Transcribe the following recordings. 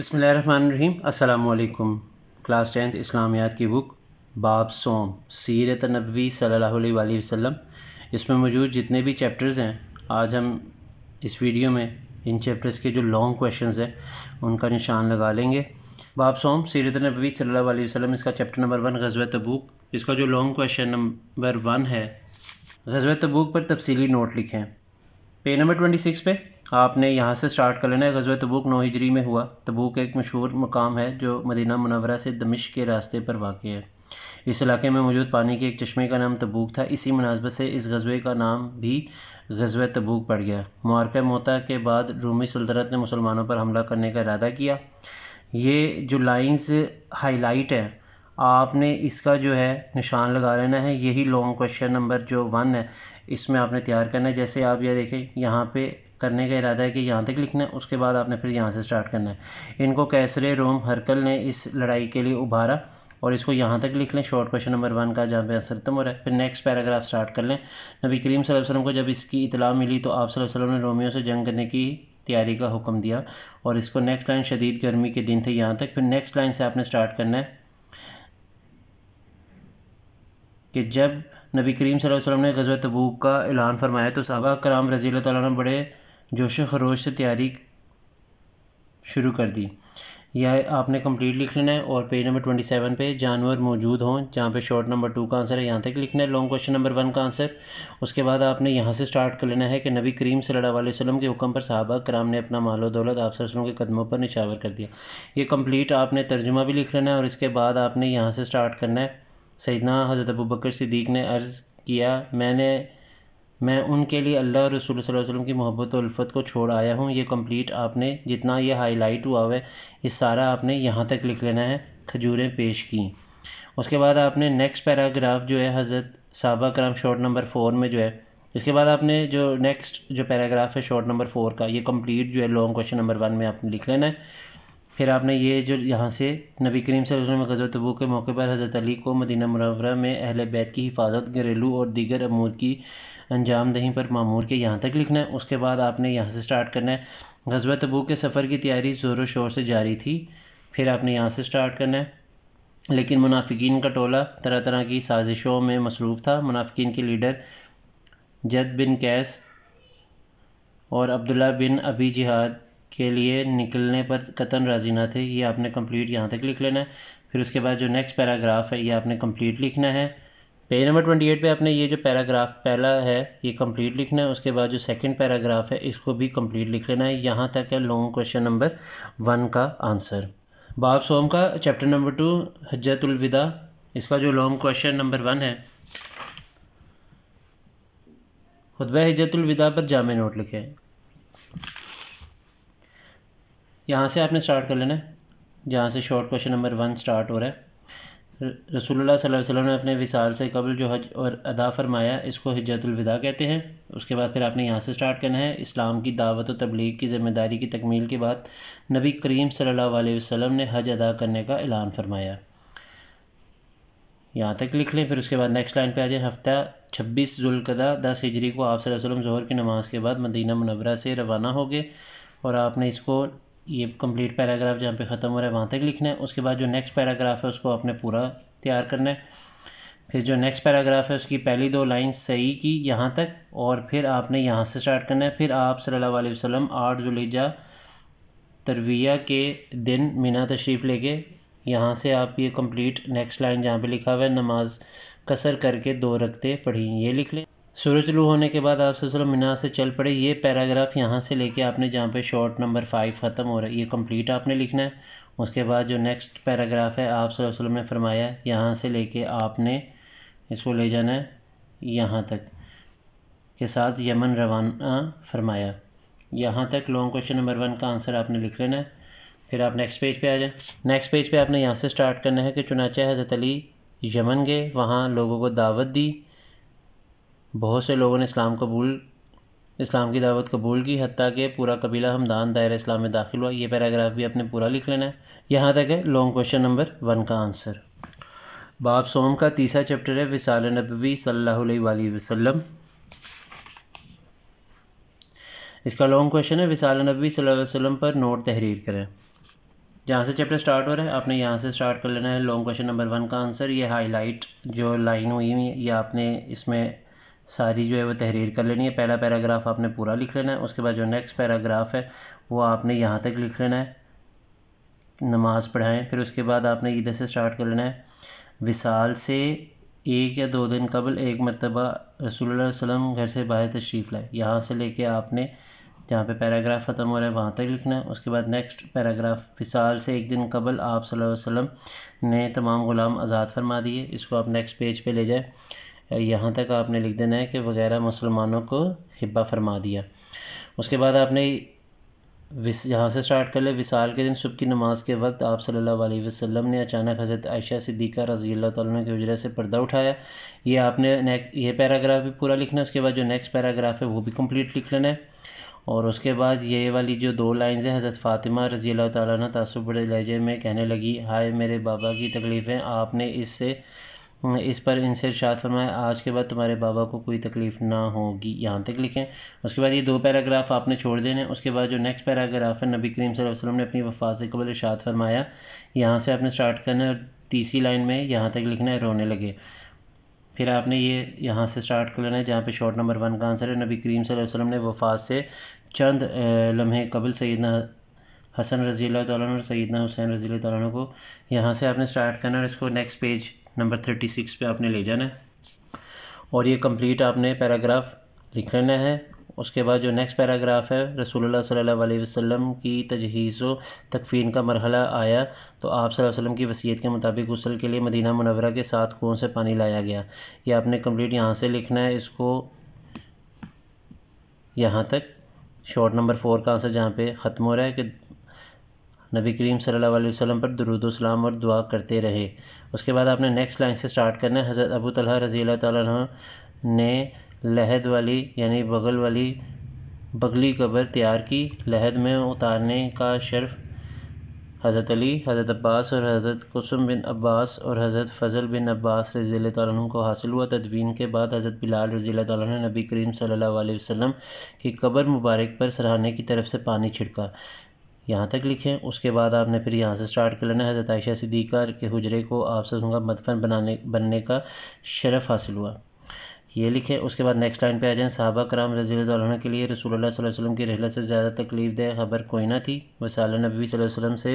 बसमीम अल्लाम class tenth इस्लामियात की बुक बाब सोम सीरत नबी सल्लल्लाहु अलैहि वसल्लम इसमें मौजूद जितने भी चैप्टर्स हैं आज हम इस वीडियो में इन चैप्टर्स के जो लॉन्ग क्वेश्चंस हैं उनका निशान लगा लेंगे बाब सोम सीरत नबी सल्लल्लाहु अलैहि वसल्लम इसका चैप्टर नंबर वन गजब तबूक इसका जो लॉन्ग क्वेश्चन नंबर वन है गजब तबूक पर तफसीली नोट लिखें पेज नंबर ट्वेंटी सिक्स पे आपने यहाँ से स्टार्ट कर लेना है गजब तबूक नौ हिजरी में हुआ तबूक एक मशहूर मकाम है जो मदीना मनवरा से दमिश के रास्ते पर वाक़ है इस इलाके में मौजूद पानी के एक चश्मे का नाम तबूक था इसी मुनासबत से इस गजबे का नाम भी गजब तबूक पड़ गया मार्क मोता के बाद रूमी सल्तनत ने मुसलमानों पर हमला करने का इरादा किया ये जो हाई हाईलाइट है आपने इसका जो है निशान लगा लेना है यही लॉन्ग क्वेश्चन नंबर जो वन है इसमें आपने तैयार करना है जैसे आप ये देखें यहाँ पे करने का इरादा है कि यहाँ तक लिखना है उसके बाद आपने फिर यहाँ से स्टार्ट करना है इनको कैसरे रोम हरकल ने इस लड़ाई के लिए उभारा और इसको यहाँ तक लिख लें शॉर्ट क्वेश्चन नंबर वन का जहाँ पे आंसर खत्म हो रहा है फिर नेक्स्ट पैराग्राफ स्टार्ट कर लें नबी करीम वसल्लम को जब इसकी इतला मिली तो आप वसल्लम ने रोमियो से जंग करने की तैयारी का हुक्म दिया और इसको नेक्स्ट लाइन शदीद गर्मी के दिन थे यहाँ तक फिर नेक्स्ट लाइन से आपने स्टार्ट करना है कि जब नबी करीम वसल्लम ने गजब तबूक का ऐलान फरमाया तो सहाबा कराम रजील ने बड़े जोश खरोश से तैयारी शुरू कर दी यह आपने कंप्लीट लिख लेना है और पेज नंबर ट्वेंटी सेवन पे जानवर मौजूद हों जहाँ पे शॉर्ट नंबर टू का आंसर है यहाँ तक लिखना है लॉन्ग क्वेश्चन नंबर वन का आंसर उसके बाद आपने यहाँ से स्टार्ट कर लेना है कि नबी करीम सल्लम के हुक्म पर साहबा कराम ने अपना मालो दौलत आप सरसों के कदमों पर निशावर कर दिया ये कम्प्लीट आपने तर्जुमा भी लिख लेना है और इसके बाद आपने यहाँ से स्टार्ट करना है सैदना हज़रत अबू बकर सिद्दीक ने अर्ज़ किया मैंने मैं उनके लिए अल्लाह और रसूल वसल्लम की मोहब्बत और उल्फ़त को छोड़ आया हूँ ये कंप्लीट आपने जितना ये हाईलाइट हुआ है ये सारा आपने यहाँ तक लिख लेना है खजूरें पेश की उसके बाद आपने नेक्स्ट पैराग्राफ जो है हज़रत साहबा कराम शॉर्ट नंबर फोर में जो है इसके बाद आपने जो नेक्स्ट जो पैराग्राफ है शॉर्ट नंबर फोर का ये कंप्लीट जो है लॉन्ग क्वेश्चन नंबर वन में आपने लिख लेना है फिर आपने ये जो यहाँ से नबी करीम वसल्लम गज़ तबू के मौके पर हज़रत अली को मदीना मरवरा में अहल बैत की हिफाजत घरेलू और दीगर अमूर की अंजाम दही पर मामूर के यहाँ तक लिखना है उसके बाद आपने यहाँ से स्टार्ट करना है गजब तबू के सफ़र की तैयारी ज़ोर शोर से जारी थी फिर आपने यहाँ से स्टार्ट करना है लेकिन मुनाफिकीन का टोला तरह तरह की साजिशों में मसरूफ़ था मुनाफिकीन के लीडर जद बिन कैस और अब्दुल्ला बिन अभी जिहाद के लिए निकलने पर कतन राजी ना थे ये आपने कंप्लीट यहाँ तक लिख लेना है फिर उसके बाद जो नेक्स्ट पैराग्राफ है ये आपने कंप्लीट लिखना है पेज नंबर ट्वेंटी एट पर आपने ये जो पैराग्राफ पहला है ये कंप्लीट लिखना है उसके बाद जो सेकंड पैराग्राफ है इसको भी कंप्लीट लिख लेना है यहाँ तक है लॉन्ग क्वेश्चन नंबर वन का आंसर बाब सोम का चैप्टर नंबर टू हजतुलविदा इसका जो लॉन्ग क्वेश्चन नंबर वन है खुदबा हजतुलविदा पर जामे नोट लिखें यहाँ से आपने स्टार्ट कर लेना है जहाँ से short question number one start हो रहा है रसूलुल्लाह सल्लल्लाहु अलैहि वसल्लम ने अपने विसाल से कबल जो हज और अदा फरमाया इसको हजतुलविदा कहते हैं उसके बाद फिर आपने यहाँ से स्टार्ट करना है इस्लाम की दावत और तबलीग की ज़िम्मेदारी की तकमील के बाद नबी करीम सल्लल्लाहु अलैहि वसल्लम ने हज अदा करने का ऐलान फरमाया यहाँ तक लिख लें फिर उसके बाद नेक्स्ट लाइन पे आ जाए हफ्ता छब्बीस जुल्कदा दस हिजरी को आप वसल्लम जहर की नमाज़ के बाद मदीना मनवरा से रवाना हो गए और आपने इसको ये कंप्लीट पैराग्राफ जहाँ पे ख़त्म हो रहा है वहाँ तक लिखना है उसके बाद जो नेक्स्ट पैराग्राफ है उसको आपने पूरा तैयार करना है फिर जो नेक्स्ट पैराग्राफ है उसकी पहली दो लाइन सही की यहाँ तक और फिर आपने यहाँ से स्टार्ट करना है फिर आप सल्लल्लाहु अलैहि वसल्लम आठ जुलहिजा तरविया के दिन मीना तशरीफ़ लेके यहाँ से आप ये कंप्लीट नेक्स्ट लाइन जहाँ पे लिखा हुआ है नमाज कसर करके दो रखते पढ़ी ये लिख लें सूरज लू होने के बाद आप सिलसिला से चल पड़े ये पैराग्राफ यहाँ से लेके आपने जहाँ पे शॉर्ट नंबर फाइव ख़त्म हो रहा है ये कंप्लीट आपने लिखना है उसके बाद जो नेक्स्ट पैराग्राफ है आप सल्लम ने फरमाया यहाँ से लेके आपने इसको ले जाना है यहाँ तक के साथ यमन रवाना फरमाया यहाँ तक लॉन्ग क्वेश्चन नंबर वन का आंसर आपने लिख लेना है फिर आप नेक्स्ट पेज पे आ जाए नेक्स्ट पेज पे आपने यहाँ से स्टार्ट करना है कि चुनाचे हज़रत अली यमन गए वहाँ लोगों को दावत दी बहुत से लोगों ने इस्लाम कबूल इस्लाम की दावत कबूल की हती कि पूरा कबीला हमदान दायर इस्लाम में दाखिल हुआ ये पैराग्राफ भी आपने पूरा लिख लेना है यहाँ तक है लॉन्ग क्वेश्चन नंबर वन का आंसर बाब सोम का तीसरा चैप्टर है विसाल नबी सल अलैहि इसका लॉन्ग क्वेश्चन है विसाल नबी सल्लल्लाहु वसल्लम पर नोट तहरीर करें जहाँ से चैप्टर स्टार्ट हो रहा है आपने यहाँ से स्टार्ट कर लेना है लॉन्ग क्वेश्चन नंबर वन का आंसर ये हाईलाइट जो लाइन हुई हुई है ये आपने इसमें सारी जो है वो तहरीर कर लेनी है पहला पैराग्राफ आपने पूरा लिख लेना है उसके बाद जो नेक्स्ट पैराग्राफ है वो आपने यहाँ तक लिख लेना है नमाज़ पढ़ाएँ फिर उसके बाद आपने इधर से स्टार्ट कर लेना है विसाल से एक या दो दिन कबल एक मरतबा रसूल वसम घर से बाहर तशरीफ़ लाए यहाँ से लेके आपने जहाँ पे पैराग्राफ ख़त्म हो रहा है वहाँ तक लिखना है उसके बाद नेक्स्ट पैराग्राफ फिसाल से एक दिन कबल आप सल्लल्लाहु अलैहि वसल्लम ने तमाम ग़ुलाम आज़ाद फरमा दिए इसको आप नेक्स्ट पेज पे ले जाएं यहाँ तक आपने लिख देना है कि वगैरह मुसलमानों को हिब्बा फरमा दिया उसके बाद आपने विस यहाँ से स्टार्ट कर ले विसाल के दिन सुबह की नमाज के वक्त आप सल्लल्लाहु अलैहि वसल्लम ने अचानक हज़रत आयशा सिद्दीक़ा रजी अल्लाह के उजरे से पर्दा उठाया ये आपने ये पैराग्राफ भी पूरा लिखना है उसके बाद जो नेक्स्ट पैराग्राफ है वो भी कम्प्लीट लिख लेना है और उसके बाद ये वाली जो दो लाइन्स हैं हज़रत फ़ातिमा रजी अल्लाह तसुब लहजे में कहने लगी हाय मेरे बाबा की तकलीफ़ें आपने इससे हम्म, इस पर इनसे इर्शाद फरमाया आज के बाद तुम्हारे बाबा को कोई तकलीफ़ ना होगी यहाँ तक लिखें उसके बाद ये दो पैराग्राफ आपने छोड़ देने उसके बाद जो नेक्स्ट पैराग्राफ है नबी करीम वसल्लम ने अपनी वफात से कबल इर्शाद फरमाया यहाँ से आपने स्टार्ट करना है और तीसरी लाइन में यहाँ तक लिखना है रोने लगे फिर आपने ये यहाँ से स्टार्ट कर लेना है जहाँ पे शॉर्ट नंबर वन का आंसर है नबी करीम वसल्लम ने वफात से चंद लम्हे कबल सैदना हसन रजील तैन और सैदना हुसैन रजील तैन को यहाँ से आपने स्टार्ट करना है और इसको next page number thirty six पर आपने ले जाना है और ये कंप्लीट आपने पैराग्राफ लिख लेना है उसके बाद जो नेक्स्ट पैराग्राफ है रसूलुल्लाह सल्लल्लाहु अलैहि वसल्लम की तजहीज़ तकफ़ीन का मरहला आया तो आप सल्लल्लाहु अलैहि वसल्लम की वसीयत के मुताबिक गसल के लिए मदीना मनवरा के साथ कुओं से पानी लाया गया ये आपने कंप्लीट यहाँ से लिखना है इसको यहाँ तक शॉर्ट नंबर फोर का आंसर जहाँ पे ख़त्म हो रहा है कि नबी करीम सल्लल्लाहु अलैहि वसल्लम पर दरुद सलाम और दुआ करते रहे उसके बाद आपने नेक्स्ट लाइन से स्टार्ट करना है हज़रत अबू तलह रज़ी तह ने लहद वाली यानी बगल वाली बगली कब्र तैयार की लहद में उतारने का शर्फ हज़रत अली हज़रत अब्बास और हज़रत कुसुम बिन अब्बास और हज़रत फ़ज़ल बिन अब्बास रज़ी तु को हासिल हुआ तदवीन के बाद हज़रत बिलाल रज़ी तु ने नबी करीम सल्लल्लाहु अलैहि वसल्लम की कब्र मुबारक पर सराहने की तरफ से पानी छिड़का यहाँ तक लिखें उसके बाद आपने फिर यहाँ से स्टार्ट कर लेना हज़रत आयशा सिद्दीक़ा के हुजरे को आपसे उनका मदफन बनाने बनने का शरफ़ हासिल हुआ ये लिखें उसके बाद नेक्स्ट लाइन पे आ जाएं साहबा कराम रजी के लिए रसूल सल्लल्लाहु अलैहि वसल्लम की रहलत से ज़्यादा तकलीफ दे खबर कोई ना थी वसाल नबी वसल्लम से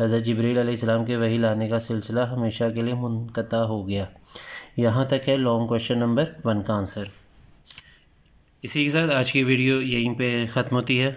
हज़रत अलैहिस्सलाम के वही लाने का सिलसिला हमेशा के लिए मुनक़ा हो गया यहाँ तक है लॉन्ग क्वेश्चन नंबर वन का आंसर इसी के साथ आज की वीडियो यहीं पे ख़त्म होती है